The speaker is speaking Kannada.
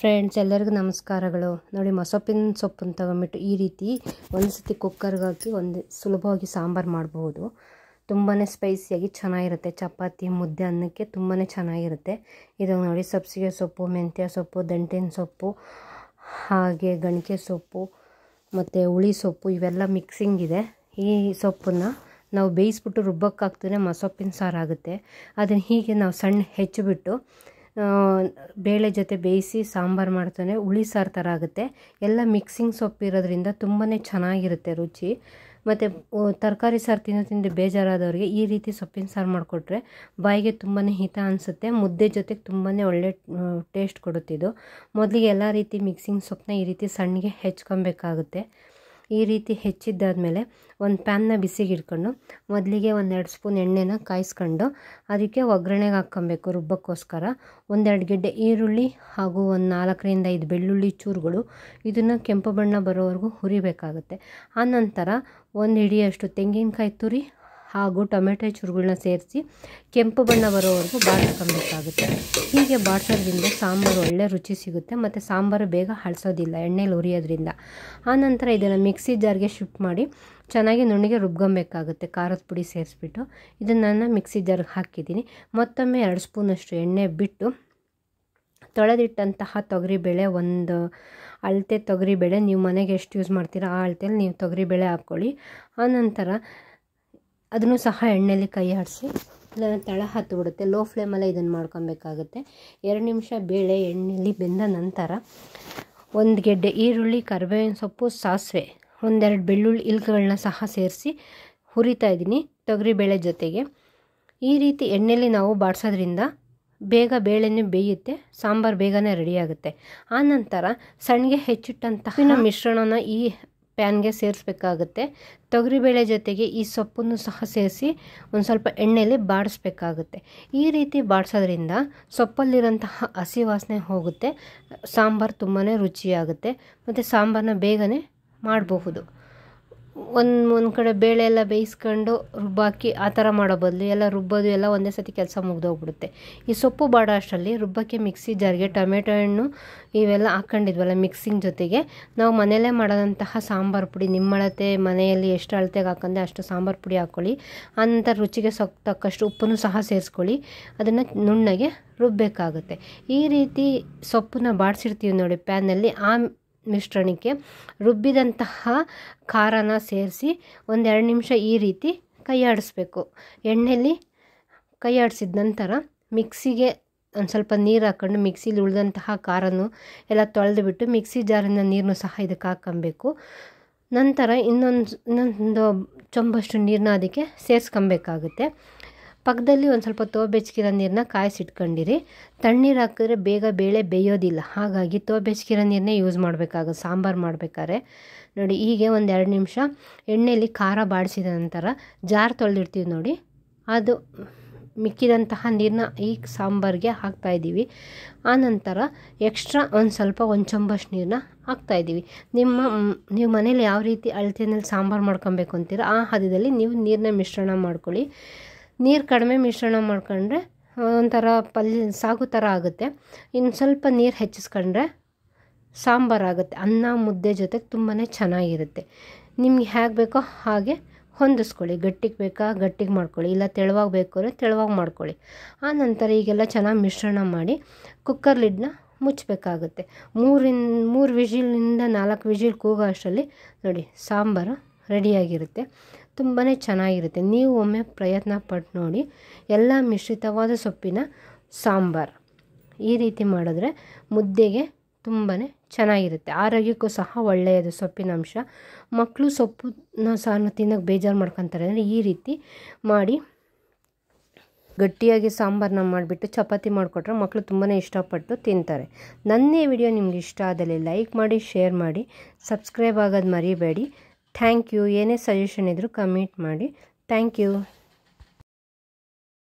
ಫ್ರೆಂಡ್ಸ್ ಎಲ್ಲರಿಗೂ ನಮಸ್ಕಾರಗಳು ನೋಡಿ ಮೊಸಪ್ಪಿನ ಸೊಪ್ಪನ್ನು ತಗೊಂಬಿಟ್ಟು ಈ ರೀತಿ ಒಂದು ಸತಿ ಕುಕ್ಕರ್ಗೆ ಹಾಕಿ ಒಂದು ಸುಲಭವಾಗಿ ಸಾಂಬಾರು ಮಾಡ್ಬೋದು ತುಂಬಾ ಸ್ಪೈಸಿಯಾಗಿ ಚೆನ್ನಾಗಿರುತ್ತೆ ಚಪಾತಿ ಮುದ್ದೆ ಅನ್ನಕ್ಕೆ ತುಂಬಾ ಚೆನ್ನಾಗಿರುತ್ತೆ ಇದು ನೋಡಿ ಸಬ್ಸಿಗೆ ಸೊಪ್ಪು ಮೆಂತ್ಯ ಸೊಪ್ಪು ದಂಟಿನ ಸೊಪ್ಪು ಹಾಗೆ ಗಣಿಕೆ ಸೊಪ್ಪು ಮತ್ತು ಹುಳಿ ಸೊಪ್ಪು ಇವೆಲ್ಲ ಮಿಕ್ಸಿಂಗ್ ಇದೆ ಈ ಸೊಪ್ಪನ್ನು ನಾವು ಬೇಯಿಸ್ಬಿಟ್ಟು ರುಬ್ಬಕ್ಕಾಗ್ತದೆ ಮಸೊಪ್ಪಿನ ಸಾರು ಆಗುತ್ತೆ ಅದನ್ನು ಹೀಗೆ ನಾವು ಸಣ್ಣ ಹೆಚ್ಚಿಬಿಟ್ಟು ಬೇಳೆ ಜೊತೆ ಬೇಯಿಸಿ ಸಾಂಬಾರು ಮಾಡ್ತಾನೆ ಹುಳಿ ಸಾರು ಥರ ಆಗುತ್ತೆ ಎಲ್ಲ ಮಿಕ್ಸಿಂಗ್ ಸೊಪ್ಪು ಇರೋದ್ರಿಂದ ತುಂಬಾ ಚೆನ್ನಾಗಿರುತ್ತೆ ರುಚಿ ಮತ್ತು ತರಕಾರಿ ಸಾರು ತಿಂದು ತಿಂದು ಬೇಜಾರಾದವ್ರಿಗೆ ಈ ರೀತಿ ಸೊಪ್ಪಿನ ಸಾರು ಮಾಡಿಕೊಟ್ರೆ ಬಾಯಿಗೆ ತುಂಬಾ ಹಿತ ಅನಿಸುತ್ತೆ ಮುದ್ದೆ ಜೊತೆಗೆ ತುಂಬಾ ಒಳ್ಳೆ ಟೇಸ್ಟ್ ಕೊಡುತ್ತಿದ್ದು ಮೊದಲಿಗೆ ಎಲ್ಲ ರೀತಿ ಮಿಕ್ಸಿಂಗ್ ಸೊಪ್ಪನ್ನ ಈ ರೀತಿ ಸಣ್ಣಗೆ ಹೆಚ್ಕೊಬೇಕಾಗುತ್ತೆ ಈ ರೀತಿ ಹೆಚ್ಚಿದ್ದಾದಮೇಲೆ ಒಂದು ಪ್ಯಾನ್ನ ಬಿಸಿಗೆ ಇಟ್ಕೊಂಡು ಮೊದಲಿಗೆ ಒಂದೆರಡು ಸ್ಪೂನ್ ಎಣ್ಣೆನ ಕಾಯಿಸ್ಕೊಂಡು ಅದಕ್ಕೆ ಒಗ್ಗರಣೆಗೆ ಹಾಕ್ಕೊಬೇಕು ರುಬ್ಬಕ್ಕೋಸ್ಕರ ಒಂದೆರಡು ಗೆಡ್ಡೆ ಈರುಳ್ಳಿ ಹಾಗೂ ಒಂದು ನಾಲ್ಕರಿಂದ ಐದು ಬೆಳ್ಳುಳ್ಳಿ ಚೂರುಗಳು ಇದನ್ನು ಕೆಂಪು ಬಣ್ಣ ಬರೋವರೆಗೂ ಹುರಿಬೇಕಾಗುತ್ತೆ ಆನಂತರ ಒಂದು ಹಿಡಿಯಷ್ಟು ತೆಂಗಿನಕಾಯಿ ತುರಿ ಹಾಗೂ ಟೊಮೆಟೊ ಚೂರುಗಳನ್ನ ಸೇರಿಸಿ ಕೆಂಪು ಬಣ್ಣ ಬರೋವರೆಗೂ ಬಾಡಿಸ್ಕೊಬೇಕಾಗುತ್ತೆ ಹೀಗೆ ಬಾಡಿಸೋದ್ರಿಂದ ಸಾಂಬಾರು ಒಳ್ಳೆ ರುಚಿ ಸಿಗುತ್ತೆ ಮತ್ತು ಸಾಂಬಾರು ಬೇಗ ಹಳಸೋದಿಲ್ಲ ಎಣ್ಣೆಲಿ ಉರಿಯೋದ್ರಿಂದ ಆನಂತರ ಇದನ್ನು ಮಿಕ್ಸಿ ಜಾರ್ಗೆ ಶಿಫ್ಟ್ ಮಾಡಿ ಚೆನ್ನಾಗಿ ನುಣ್ಣಿಗೆ ರುಬ್ಕೊಬೇಕಾಗುತ್ತೆ ಖಾರದ ಪುಡಿ ಸೇರಿಸ್ಬಿಟ್ಟು ಇದನ್ನು ನಾನು ಮಿಕ್ಸಿ ಜಾರ್ಗೆ ಹಾಕಿದ್ದೀನಿ ಮತ್ತೊಮ್ಮೆ ಎರಡು ಸ್ಪೂನಷ್ಟು ಎಣ್ಣೆ ಬಿಟ್ಟು ತೊಳೆದಿಟ್ಟಂತಹ ತೊಗರಿಬೇಳೆ ಒಂದು ಅಳತೆ ತೊಗರಿಬೇಳೆ ನೀವು ಮನೆಗೆ ಎಷ್ಟು ಯೂಸ್ ಮಾಡ್ತೀರಾ ಆ ಅಳತೆಯಲ್ಲಿ ನೀವು ತೊಗರಿಬೇಳೆ ಹಾಕ್ಕೊಳ್ಳಿ ಆನಂತರ ಅದನ್ನು ಸಹ ಎಣ್ಣೆಯಲ್ಲಿ ಕೈ ಆಡಿಸಿ ತಳ ಹತ್ತು ಬಿಡುತ್ತೆ ಲೋ ಫ್ಲೇಮಲ್ಲೇ ಇದನ್ನು ಮಾಡ್ಕೊಬೇಕಾಗುತ್ತೆ ಎರಡು ನಿಮಿಷ ಬೇಳೆ ಎಣ್ಣೆಯಲ್ಲಿ ಬೆಂದ ನಂತರ ಒಂದು ಗೆಡ್ಡೆ ಈರುಳ್ಳಿ ಕರಿಬೇವಿನ ಸೊಪ್ಪು ಸಾಸಿವೆ ಒಂದೆರಡು ಬೆಳ್ಳುಳ್ಳಿ ಇಲ್ಕಗಳನ್ನ ಸಹ ಸೇರಿಸಿ ಹುರಿತಾ ಇದ್ದೀನಿ ತೊಗರಿಬೇಳೆ ಜೊತೆಗೆ ಈ ರೀತಿ ಎಣ್ಣೆಯಲ್ಲಿ ನಾವು ಬಾಡಿಸೋದ್ರಿಂದ ಬೇಗ ಬೇಳೆನೇ ಬೇಯುತ್ತೆ ಸಾಂಬಾರು ಬೇಗನೆ ರೆಡಿಯಾಗುತ್ತೆ ಆನಂತರ ಸಣ್ಣಗೆ ಹೆಚ್ಚಿಟ್ಟಂತಹ ಮಿಶ್ರಣನ ಈ ಪ್ಯಾನ್ಗೆ ಸೇರಿಸ್ಬೇಕಾಗುತ್ತೆ ತೊಗರಿಬೇಳೆ ಜೊತೆಗೆ ಈ ಸೊಪ್ಪನ್ನು ಸಹ ಸೇರಿಸಿ ಒಂದು ಸ್ವಲ್ಪ ಎಣ್ಣೆಯಲ್ಲಿ ಬಾಡಿಸ್ಬೇಕಾಗುತ್ತೆ ಈ ರೀತಿ ಬಾಡಿಸೋದ್ರಿಂದ ಸೊಪ್ಪಲ್ಲಿರೋಂತಹ ಹಸಿ ವಾಸನೆ ಹೋಗುತ್ತೆ ಸಾಂಬಾರು ತುಂಬಾ ರುಚಿಯಾಗುತ್ತೆ ಮತ್ತು ಸಾಂಬಾರನ್ನ ಬೇಗನೆ ಮಾಡಬಹುದು ಒಂದು ಒಂದು ಕಡೆ ಬೇಳೆ ಎಲ್ಲ ಬೇಯಿಸ್ಕೊಂಡು ರುಬ್ಬಾಕಿ ಆ ಥರ ಮಾಡೋ ಬದಲು ಎಲ್ಲ ರುಬ್ಬೋದು ಎಲ್ಲ ಒಂದೇ ಸತಿ ಕೆಲಸ ಮುಗ್ದೋಗ್ಬಿಡುತ್ತೆ ಈ ಸೊಪ್ಪು ಬಾಡೋ ಅಷ್ಟರಲ್ಲಿ ರುಬ್ಬಕ್ಕೆ ಮಿಕ್ಸಿ ಜಾರ್ಗೆ ಟೊಮೆಟೊ ಹಣ್ಣು ಇವೆಲ್ಲ ಹಾಕ್ಕೊಂಡಿದ್ವಲ್ಲ ಮಿಕ್ಸಿಂಗ್ ಜೊತೆಗೆ ನಾವು ಮನೆಯಲ್ಲೇ ಮಾಡೋದಂತಹ ಸಾಂಬಾರು ಪುಡಿ ನಿಮ್ಮಳತೆ ಮನೆಯಲ್ಲಿ ಎಷ್ಟು ಅಳತೆಗೆ ಹಾಕಂದೆ ಅಷ್ಟು ಸಾಂಬಾರು ಪುಡಿ ಹಾಕ್ಕೊಳ್ಳಿ ಆನಂತರ ರುಚಿಗೆ ಸೊಕ್ ತಕ್ಕಷ್ಟು ಉಪ್ಪನ್ನು ಸಹ ಸೇರಿಸ್ಕೊಳ್ಳಿ ಅದನ್ನು ನುಣ್ಣಗೆ ರುಬ್ಬಬೇಕಾಗುತ್ತೆ ಈ ರೀತಿ ಸೊಪ್ಪನ್ನ ಬಾಡಿಸಿರ್ತೀವಿ ನೋಡಿ ಪ್ಯಾನಲ್ಲಿ ಆ ಮಿಶ್ರಣಕ್ಕೆ ರುಬ್ಬಿದಂತಹ ಖಾರನ ಸೇರಿಸಿ ಒಂದೆರಡು ನಿಮಿಷ ಈ ರೀತಿ ಕೈಯಾಡಿಸ್ಬೇಕು ಎಣ್ಣೆಯಲ್ಲಿ ಕೈಯಾಡಿಸಿದ ನಂತರ ಮಿಕ್ಸಿಗೆ ಒಂದು ಸ್ವಲ್ಪ ನೀರು ಹಾಕ್ಕೊಂಡು ಮಿಕ್ಸಿಲಿ ಉಳಿದಂತಹ ಖಾರನ್ನು ಎಲ್ಲ ತೊಳೆದು ಬಿಟ್ಟು ಮಿಕ್ಸಿ ಜಾರಿನ ನೀರನ್ನು ಸಹ ಇದಕ್ಕೆ ಹಾಕೊಬೇಕು ನಂತರ ಇನ್ನೊಂದು ಇನ್ನೊಂದು ಚೊಂಬಷ್ಟು ನೀರನ್ನ ಅದಕ್ಕೆ ಸೇರಿಸ್ಕೊಬೇಕಾಗುತ್ತೆ ಪಕ್ಕದಲ್ಲಿ ಒಂದು ಸ್ವಲ್ಪ ತೋ ಬೆಚ್ಚಗಿರೋ ನೀರನ್ನ ಕಾಯಿಸಿಟ್ಕೊಂಡಿರಿ ತಣ್ಣೀರು ಹಾಕಿದ್ರೆ ಬೇಗ ಬೇಳೆ ಬೇಯೋದಿಲ್ಲ ಹಾಗಾಗಿ ತೋ ಬೆಚ್ಚಗಿರೋ ನೀರನ್ನೇ ಯೂಸ್ ಮಾಡಬೇಕಾಗುತ್ತೆ ಸಾಂಬಾರು ಮಾಡಬೇಕಾದ್ರೆ ನೋಡಿ ಹೀಗೆ ಒಂದು ಎರಡು ನಿಮಿಷ ಎಣ್ಣೆಯಲ್ಲಿ ಖಾರ ಬಾಡಿಸಿದ ನಂತರ ಜಾರ್ ತೊಳೆದಿರ್ತೀವಿ ನೋಡಿ ಅದು ಮಿಕ್ಕಿದಂತಹ ನೀರನ್ನ ಈ ಸಾಂಬಾರಿಗೆ ಹಾಕ್ತಾಯಿದ್ದೀವಿ ಆನಂತರ ಎಕ್ಸ್ಟ್ರಾ ಒಂದು ಸ್ವಲ್ಪ ಒಂದು ಚಂಬಷ್ಟು ನೀರನ್ನ ಹಾಕ್ತಾಯಿದ್ದೀವಿ ನಿಮ್ಮ ನೀವು ಮನೇಲಿ ಯಾವ ರೀತಿ ಅಳತೆಯಲ್ಲಿ ಸಾಂಬಾರು ಮಾಡ್ಕೊಬೇಕು ಅಂತೀರ ಆ ಹದದಲ್ಲಿ ನೀವು ನೀರನ್ನ ಮಿಶ್ರಣ ಮಾಡ್ಕೊಳ್ಳಿ ನೀರು ಕಡಿಮೆ ಮಿಶ್ರಣ ಮಾಡ್ಕೊಂಡ್ರೆ ಒಂಥರ ಪಲ್ಯ ಸಾಗು ಥರ ಆಗುತ್ತೆ ಇನ್ನು ಸ್ವಲ್ಪ ನೀರು ಹೆಚ್ಚಿಸ್ಕೊಂಡ್ರೆ ಸಾಂಬಾರಾಗುತ್ತೆ ಅನ್ನ ಮುದ್ದೆ ಜೊತೆಗೆ ತುಂಬಾ ಚೆನ್ನಾಗಿರುತ್ತೆ ನಿಮ್ಗೆ ಹೇಗೆ ಬೇಕೋ ಹಾಗೆ ಹೊಂದಿಸ್ಕೊಳ್ಳಿ ಗಟ್ಟಿಗೆ ಬೇಕಾ ಗಟ್ಟಿಗೆ ಮಾಡ್ಕೊಳ್ಳಿ ಇಲ್ಲ ತೆಳುವಾಗಿ ಬೇಕು ಅಂದರೆ ತೆಳುವಾಗಿ ಮಾಡ್ಕೊಳ್ಳಿ ಆ ನಂತರ ಈಗೆಲ್ಲ ಚೆನ್ನಾಗಿ ಮಿಶ್ರಣ ಮಾಡಿ ಕುಕ್ಕರ್ ಲಿಡ್ನ ಮುಚ್ಚಬೇಕಾಗುತ್ತೆ ಮೂರಿನ್ ಮೂರು ವಿಜಿಲಿಂದ ನಾಲ್ಕು ವಿಜಿಲ್ ಕೂಗೋ ಅಷ್ಟರಲ್ಲಿ ನೋಡಿ ಸಾಂಬಾರು ರೆಡಿಯಾಗಿರುತ್ತೆ ತುಂಬಾ ಚೆನ್ನಾಗಿರುತ್ತೆ ನೀವು ಒಮ್ಮೆ ಪ್ರಯತ್ನ ಪಟ್ಟು ನೋಡಿ ಎಲ್ಲ ಮಿಶ್ರಿತವಾದ ಸೊಪ್ಪಿನ ಸಾಂಬಾರು ಈ ರೀತಿ ಮಾಡಿದ್ರೆ ಮುದ್ದೆಗೆ ತುಂಬಾ ಚೆನ್ನಾಗಿರುತ್ತೆ ಆರೋಗ್ಯಕ್ಕೂ ಸಹ ಒಳ್ಳೆಯದು ಸೊಪ್ಪಿನ ಅಂಶ ಮಕ್ಕಳು ಸೊಪ್ಪನ್ನ ಸಾರನ್ನ ತಿನ್ನೋಕೆ ಬೇಜಾರು ಮಾಡ್ಕೊತಾರೆ ಅಂದರೆ ಈ ರೀತಿ ಮಾಡಿ ಗಟ್ಟಿಯಾಗಿ ಸಾಂಬಾರನ್ನ ಮಾಡಿಬಿಟ್ಟು ಚಪಾತಿ ಮಾಡಿಕೊಟ್ರೆ ಮಕ್ಕಳು ತುಂಬಾ ಇಷ್ಟಪಟ್ಟು ತಿಂತಾರೆ ನನ್ನೇ ವಿಡಿಯೋ ನಿಮಗೆ ಇಷ್ಟ ಆದಲ್ಲಿ ಲೈಕ್ ಮಾಡಿ ಶೇರ್ ಮಾಡಿ ಸಬ್ಸ್ಕ್ರೈಬ್ ಆಗೋದು ಮರಿಬೇಡಿ ಥ್ಯಾಂಕ್ ಯು ಏನೇ ಸಜೆಷನ್ ಇದ್ದರೂ ಕಮೆಂಟ್ ಮಾಡಿ ಥ್ಯಾಂಕ್ ಯು